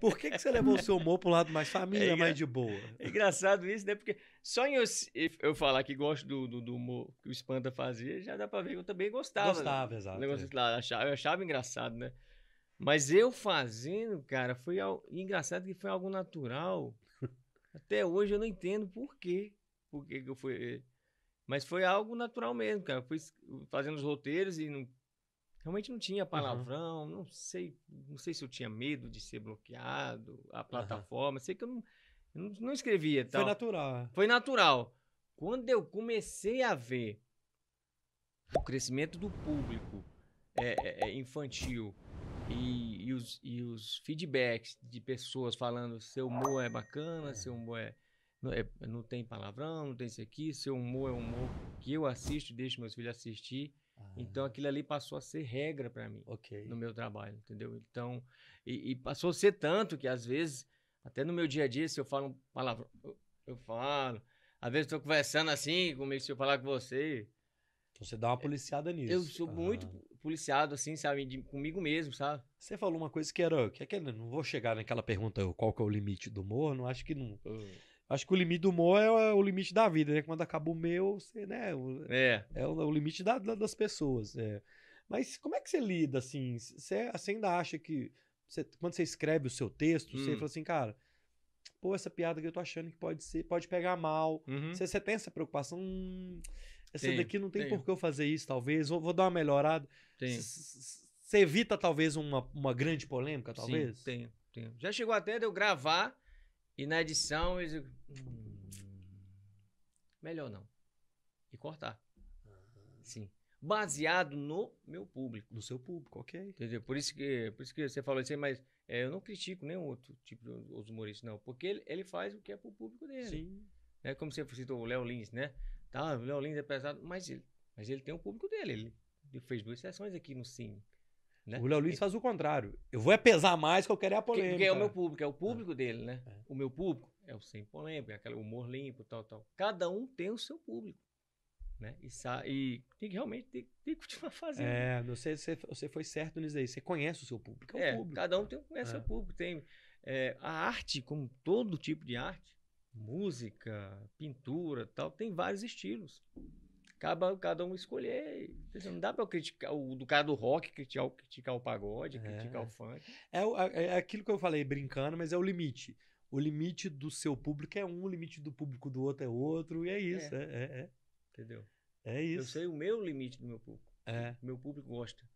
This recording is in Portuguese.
Por que, que você levou o seu humor pro lado mais é família, é mais de boa? É engraçado isso, né? Porque só em eu, eu falar que gosto do, do, do, humor que o Espanta fazia, já dá pra ver que eu também gostava. Né? Gostava, né? exato. negócio, é. lá, achava, eu achava engraçado, né? Mas eu fazendo, cara, foi engraçado que foi algo natural. Até hoje eu não entendo por quê. Por que eu fui. Mas foi algo natural mesmo, cara. Eu fui fazendo os roteiros e não Realmente não tinha palavrão, uhum. não sei, não sei se eu tinha medo de ser bloqueado, a plataforma, uhum. sei que eu não, eu não, não escrevia tal. Foi natural. É. Foi natural. Quando eu comecei a ver o crescimento do público é, é, é, infantil e, e, os, e os feedbacks de pessoas falando seu humor é bacana, é. seu humor é, não, é, não tem palavrão, não tem isso aqui, seu humor é um humor que eu assisto, deixo meus filhos assistir. Ah, então é. aquilo ali passou a ser regra para mim okay. no meu trabalho, entendeu? Então, e, e, passou a ser tanto que às vezes, até no meu dia a dia, se eu falo palavra palavrão, eu, eu falo, às vezes estou conversando assim comigo, se eu falar com você. Então, você dá uma policiada nisso. Eu sou muito policiado, assim, sabe, de, comigo mesmo, sabe? Você falou uma coisa que era, que é que não vou chegar naquela pergunta, qual que é o limite do humor, não acho que não. Acho que o limite do humor é, é o limite da vida, né? Quando acaba o meu, você, né? é. É o, o limite da, da, das pessoas. É. Mas como é que você lida, assim? Você, você ainda acha que. Você, quando você escreve o seu texto, hum. você fala assim, cara, pô, essa piada que eu tô achando que pode ser, pode pegar mal. Uhum. Você, você, tem essa preocupação? Hum, essa tenho, daqui não tem por que eu fazer isso, talvez. Vou, vou dar uma melhorada. Você evita, talvez, uma, uma grande polêmica, talvez? Sim, tenho, tenho. Já chegou até de eu gravar e na edição, eu hum, melhor não. E cortar. Uhum. Sim. Baseado no meu público. No seu público, ok. Entendeu? Por isso que, por isso que você falou assim, mas é, eu não critico nenhum outro tipo de os humoristas, não. Porque ele, ele faz o que é pro público dele. Sim. É como você citou o Léo Lins, né? Tá, o Léo Lins é pesado, mas ele, mas ele tem o público dele. Ele, fez duas sessões aqui no Cine. Né? O Léo Lins é. faz o contrário. Eu vou é pesar mais que eu quero é a polêmica. Porque é o meu público, é o público é. dele, né? É. O meu público é o sem polêmica, é aquele humor limpo, tal, tal. Cada um tem o seu público. Né? E, e tem que realmente tem, tem que continuar fazendo. É, sei, você, você, foi certo nisso aí. Você conhece o seu público. É, é público. cada um tem, conhece o seu é. público. Tem, a arte, como todo tipo de arte, música, pintura, tal, tem vários estilos acaba cada um escolher. Não dá para eu criticar o do cara do rock, criticar, criticar o pagode, é. criticar o é. funk. É, é, é, aquilo que eu falei brincando, mas é o limite. O limite do seu público é um, o limite do público do outro é outro, e é, é. isso. É. é Entendeu? É isso. Eu sei o meu limite do meu público. É. Meu público gosta.